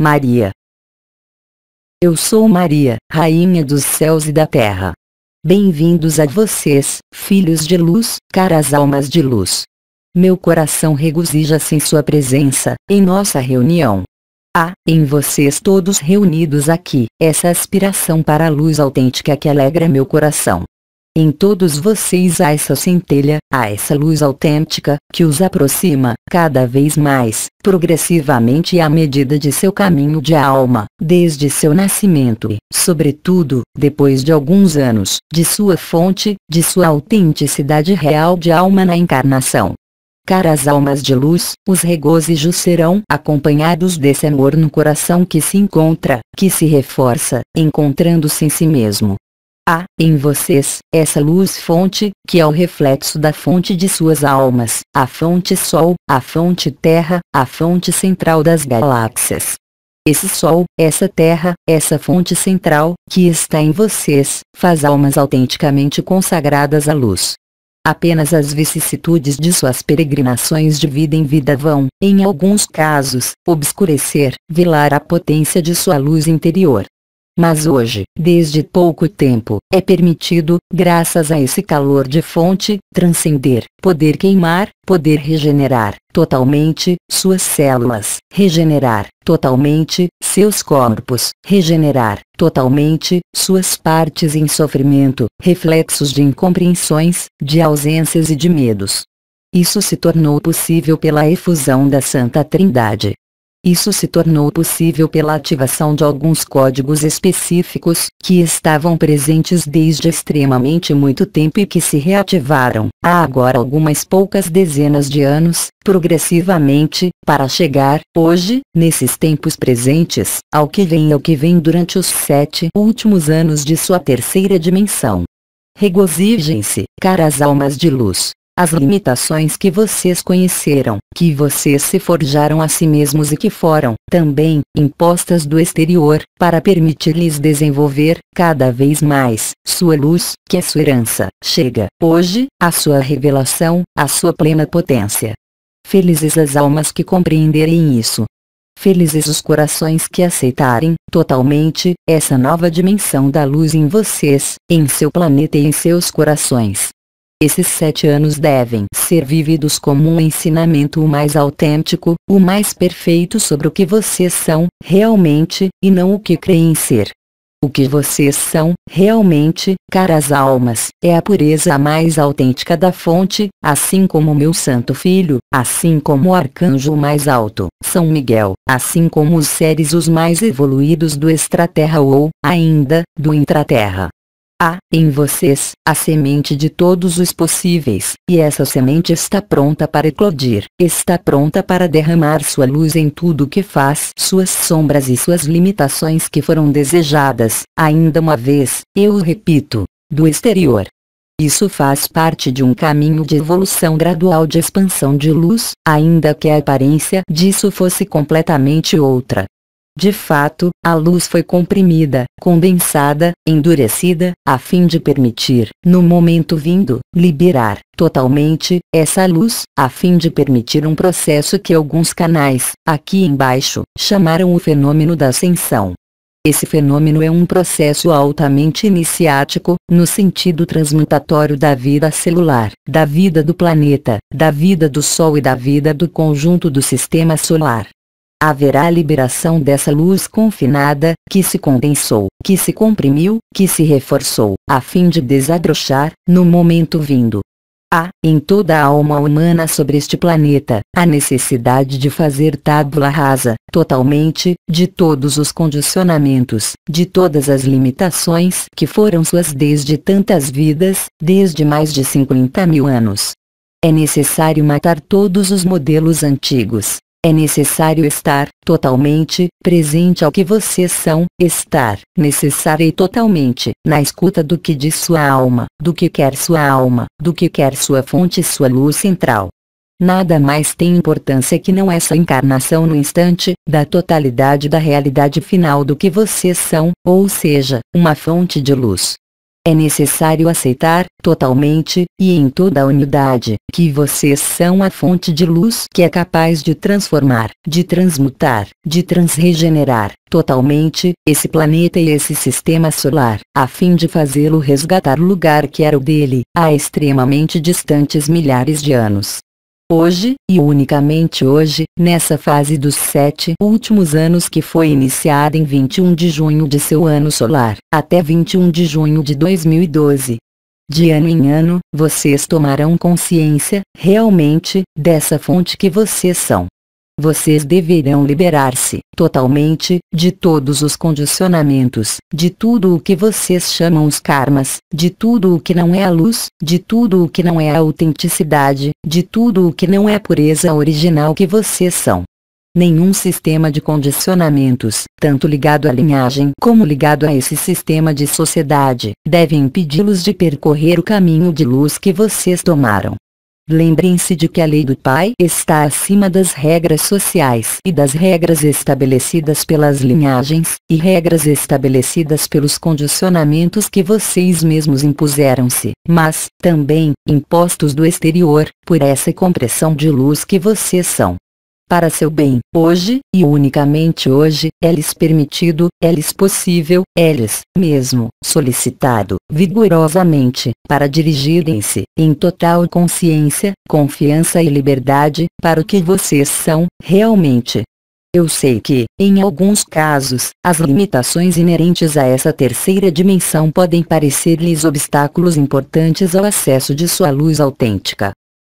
Maria. Eu sou Maria, Rainha dos céus e da terra. Bem-vindos a vocês, filhos de luz, caras almas de luz. Meu coração regozija-se em sua presença, em nossa reunião. Há, ah, em vocês todos reunidos aqui, essa aspiração para a luz autêntica que alegra meu coração. Em todos vocês há essa centelha, há essa luz autêntica, que os aproxima, cada vez mais, progressivamente à medida de seu caminho de alma, desde seu nascimento e, sobretudo, depois de alguns anos, de sua fonte, de sua autenticidade real de alma na encarnação. Caras almas de luz, os regozijos serão acompanhados desse amor no coração que se encontra, que se reforça, encontrando-se em si mesmo, Há em vocês essa luz fonte, que é o reflexo da fonte de suas almas, a fonte Sol, a fonte Terra, a fonte central das galáxias. Esse Sol, essa Terra, essa fonte central, que está em vocês, faz almas autenticamente consagradas à luz. Apenas as vicissitudes de suas peregrinações de vida em vida vão, em alguns casos, obscurecer, velar a potência de sua luz interior. Mas hoje, desde pouco tempo, é permitido, graças a esse calor de fonte, transcender, poder queimar, poder regenerar, totalmente, suas células, regenerar, totalmente, seus corpos, regenerar, totalmente, suas partes em sofrimento, reflexos de incompreensões, de ausências e de medos. Isso se tornou possível pela efusão da Santa Trindade, isso se tornou possível pela ativação de alguns códigos específicos, que estavam presentes desde extremamente muito tempo e que se reativaram, há agora algumas poucas dezenas de anos, progressivamente, para chegar, hoje, nesses tempos presentes, ao que vem e ao que vem durante os sete últimos anos de sua terceira dimensão. Regozijem-se, caras almas de luz, as limitações que vocês conheceram, que vocês se forjaram a si mesmos e que foram, também, impostas do exterior, para permitir-lhes desenvolver, cada vez mais, sua luz, que é sua herança, chega, hoje, à sua revelação, à sua plena potência. Felizes as almas que compreenderem isso. Felizes os corações que aceitarem, totalmente, essa nova dimensão da luz em vocês, em seu planeta e em seus corações. Esses sete anos devem ser vividos como um ensinamento o mais autêntico, o mais perfeito sobre o que vocês são, realmente, e não o que creem ser. O que vocês são, realmente, caras almas, é a pureza mais autêntica da fonte, assim como meu santo filho, assim como o arcanjo mais alto, São Miguel, assim como os seres os mais evoluídos do extraterra ou, ainda, do intraterra. Há em vocês a semente de todos os possíveis, e essa semente está pronta para eclodir, está pronta para derramar sua luz em tudo o que faz, suas sombras e suas limitações que foram desejadas, ainda uma vez, eu repito, do exterior. Isso faz parte de um caminho de evolução gradual de expansão de luz, ainda que a aparência disso fosse completamente outra. De fato, a luz foi comprimida, condensada, endurecida, a fim de permitir, no momento vindo, liberar, totalmente, essa luz, a fim de permitir um processo que alguns canais, aqui embaixo, chamaram o fenômeno da ascensão. Esse fenômeno é um processo altamente iniciático, no sentido transmutatório da vida celular, da vida do planeta, da vida do Sol e da vida do conjunto do sistema solar haverá liberação dessa luz confinada, que se condensou, que se comprimiu, que se reforçou, a fim de desabrochar, no momento vindo. Há, em toda a alma humana sobre este planeta, a necessidade de fazer tábula rasa, totalmente, de todos os condicionamentos, de todas as limitações que foram suas desde tantas vidas, desde mais de 50 mil anos. É necessário matar todos os modelos antigos, é necessário estar totalmente presente ao que vocês são, estar necessária e totalmente na escuta do que diz sua alma, do que quer sua alma, do que quer sua fonte e sua luz central. Nada mais tem importância que não essa encarnação no instante, da totalidade da realidade final do que vocês são, ou seja, uma fonte de luz. É necessário aceitar, totalmente, e em toda a unidade, que vocês são a fonte de luz que é capaz de transformar, de transmutar, de transregenerar, totalmente, esse planeta e esse sistema solar, a fim de fazê-lo resgatar o lugar que era o dele, há extremamente distantes milhares de anos. Hoje, e unicamente hoje, nessa fase dos sete últimos anos que foi iniciada em 21 de junho de seu ano solar, até 21 de junho de 2012, de ano em ano, vocês tomarão consciência, realmente, dessa fonte que vocês são. Vocês deverão liberar-se, totalmente, de todos os condicionamentos, de tudo o que vocês chamam os karmas, de tudo o que não é a luz, de tudo o que não é a autenticidade, de tudo o que não é a pureza original que vocês são nenhum sistema de condicionamentos, tanto ligado à linhagem como ligado a esse sistema de sociedade, deve impedi-los de percorrer o caminho de luz que vocês tomaram. Lembrem-se de que a lei do Pai está acima das regras sociais e das regras estabelecidas pelas linhagens, e regras estabelecidas pelos condicionamentos que vocês mesmos impuseram-se, mas, também, impostos do exterior, por essa compressão de luz que vocês são para seu bem. Hoje, e unicamente hoje, é-lhes permitido, é-lhes possível, é-lhes mesmo solicitado, vigorosamente, para dirigirem-se, em total consciência, confiança e liberdade, para o que vocês são, realmente. Eu sei que, em alguns casos, as limitações inerentes a essa terceira dimensão podem parecer-lhes obstáculos importantes ao acesso de sua luz autêntica.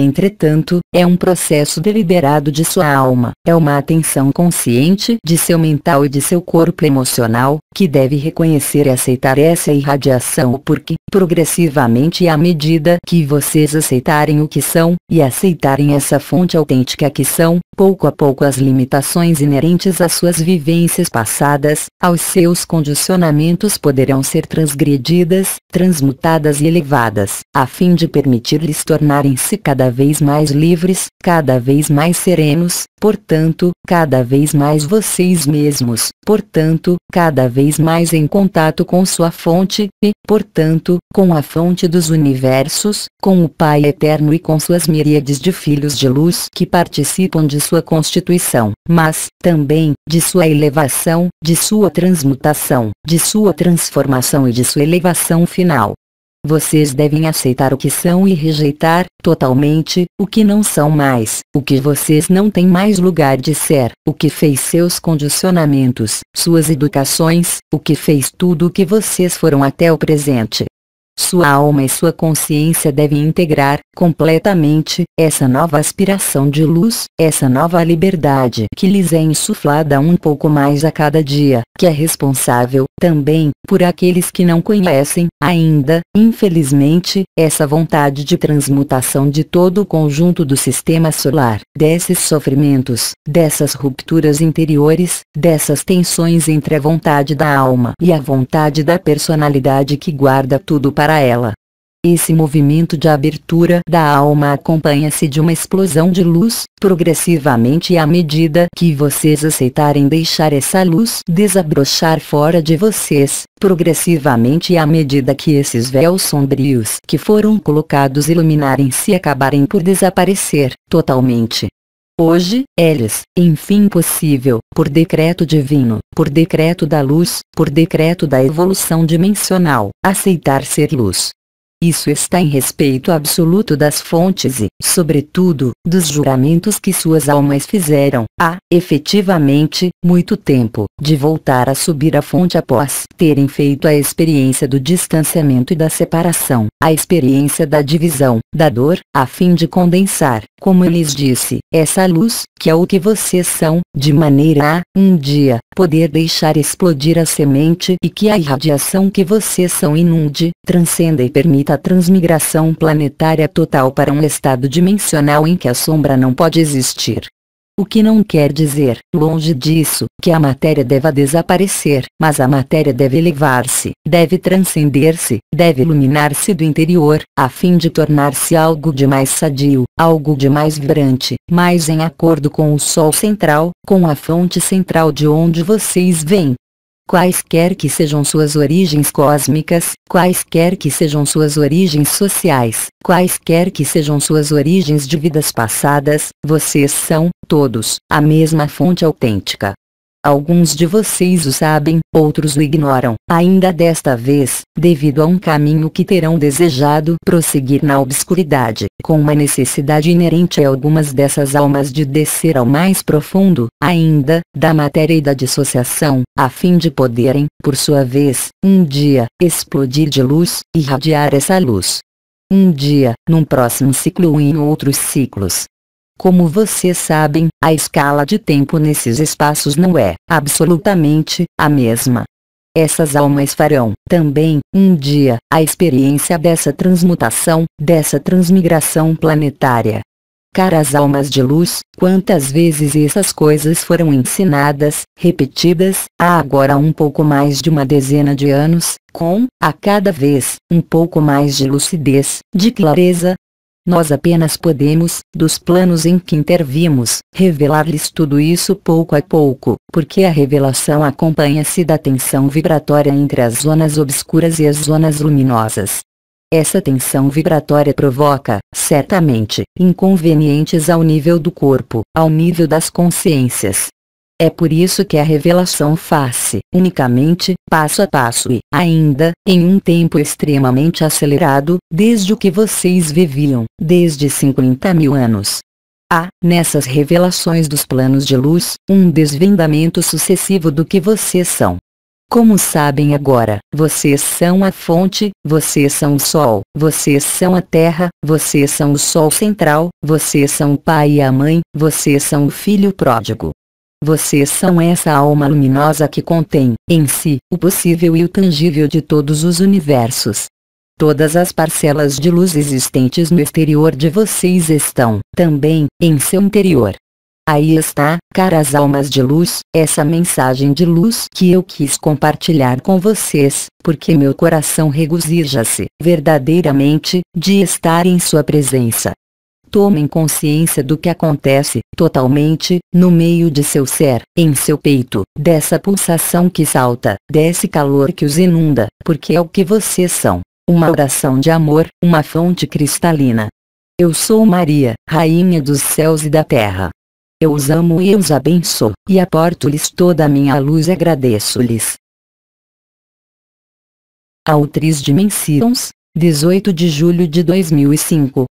Entretanto, é um processo deliberado de sua alma, é uma atenção consciente de seu mental e de seu corpo emocional, que deve reconhecer e aceitar essa irradiação porque, progressivamente e à medida que vocês aceitarem o que são, e aceitarem essa fonte autêntica que são, pouco a pouco as limitações inerentes às suas vivências passadas, aos seus condicionamentos poderão ser transgredidas, transmutadas e elevadas, a fim de permitir-lhes tornarem-se cada vez mais livres livres, cada vez mais serenos, portanto, cada vez mais vocês mesmos, portanto, cada vez mais em contato com sua fonte, e, portanto, com a fonte dos universos, com o Pai Eterno e com suas miríades de filhos de luz que participam de sua constituição, mas, também, de sua elevação, de sua transmutação, de sua transformação e de sua elevação final. Vocês devem aceitar o que são e rejeitar, totalmente, o que não são mais, o que vocês não têm mais lugar de ser, o que fez seus condicionamentos, suas educações, o que fez tudo o que vocês foram até o presente. Sua alma e sua consciência devem integrar completamente essa nova aspiração de luz, essa nova liberdade que lhes é insuflada um pouco mais a cada dia, que é responsável também por aqueles que não conhecem ainda, infelizmente, essa vontade de transmutação de todo o conjunto do sistema solar, desses sofrimentos, dessas rupturas interiores, dessas tensões entre a vontade da alma e a vontade da personalidade que guarda tudo para para ela. Esse movimento de abertura da alma acompanha-se de uma explosão de luz, progressivamente à medida que vocês aceitarem deixar essa luz desabrochar fora de vocês, progressivamente à medida que esses véus sombrios que foram colocados iluminarem-se e acabarem por desaparecer, totalmente, Hoje, eles, enfim possível, por decreto divino, por decreto da luz, por decreto da evolução dimensional, aceitar ser luz, isso está em respeito absoluto das fontes e, sobretudo, dos juramentos que suas almas fizeram, há, efetivamente, muito tempo, de voltar a subir a fonte após terem feito a experiência do distanciamento e da separação, a experiência da divisão, da dor, a fim de condensar, como lhes disse, essa luz, que é o que vocês são, de maneira a, um dia, poder deixar explodir a semente e que a irradiação que vocês são inunde, transcenda e permita sujeita transmigração planetária total para um estado dimensional em que a sombra não pode existir. O que não quer dizer, longe disso, que a matéria deva desaparecer, mas a matéria deve elevar-se, deve transcender-se, deve iluminar-se do interior, a fim de tornar-se algo de mais sadio, algo de mais vibrante, mais em acordo com o Sol central, com a fonte central de onde vocês vêm quaisquer que sejam suas origens cósmicas, quaisquer que sejam suas origens sociais, quaisquer que sejam suas origens de vidas passadas, vocês são, todos, a mesma fonte autêntica. Alguns de vocês o sabem, outros o ignoram. Ainda desta vez, devido a um caminho que terão desejado prosseguir na obscuridade, com uma necessidade inerente a algumas dessas almas de descer ao mais profundo, ainda, da matéria e da dissociação, a fim de poderem, por sua vez, um dia, explodir de luz, irradiar essa luz um dia, num próximo ciclo ou em outros ciclos, como vocês sabem, a escala de tempo nesses espaços não é absolutamente a mesma. Essas almas farão, também, um dia, a experiência dessa transmutação, dessa transmigração planetária. Caras almas de luz, quantas vezes essas coisas foram ensinadas, repetidas, há agora um pouco mais de uma dezena de anos, com, a cada vez, um pouco mais de lucidez, de clareza, nós apenas podemos, dos planos em que intervimos, revelar-lhes tudo isso pouco a pouco, porque a revelação acompanha-se da tensão vibratória entre as zonas obscuras e as zonas luminosas. Essa tensão vibratória provoca, certamente, inconvenientes ao nível do corpo, ao nível das consciências, é por isso que a revelação faz-se unicamente, passo a passo e, ainda, em um tempo extremamente acelerado, desde o que vocês viviam, desde 50 mil anos. Há, nessas revelações dos planos de luz, um desvendamento sucessivo do que vocês são. Como sabem agora, vocês são a fonte, vocês são o sol, vocês são a terra, vocês são o sol central, vocês são o pai e a mãe, vocês são o filho pródigo, vocês são essa alma luminosa que contém, em si, o possível e o tangível de todos os universos. Todas as parcelas de luz existentes no exterior de vocês estão, também, em seu interior. Aí está, caras almas de luz, essa mensagem de luz que eu quis compartilhar com vocês, porque meu coração regozija-se, verdadeiramente, de estar em sua presença tomem consciência do que acontece, totalmente, no meio de seu ser, em seu peito, dessa pulsação que salta, desse calor que os inunda, porque é o que vocês são. Uma oração de amor, uma fonte cristalina. Eu sou Maria, Rainha dos céus e da terra. Eu os amo e os abençoo, e aporto-lhes toda a minha luz e agradeço-lhes. Autriz de 18 de julho de 2005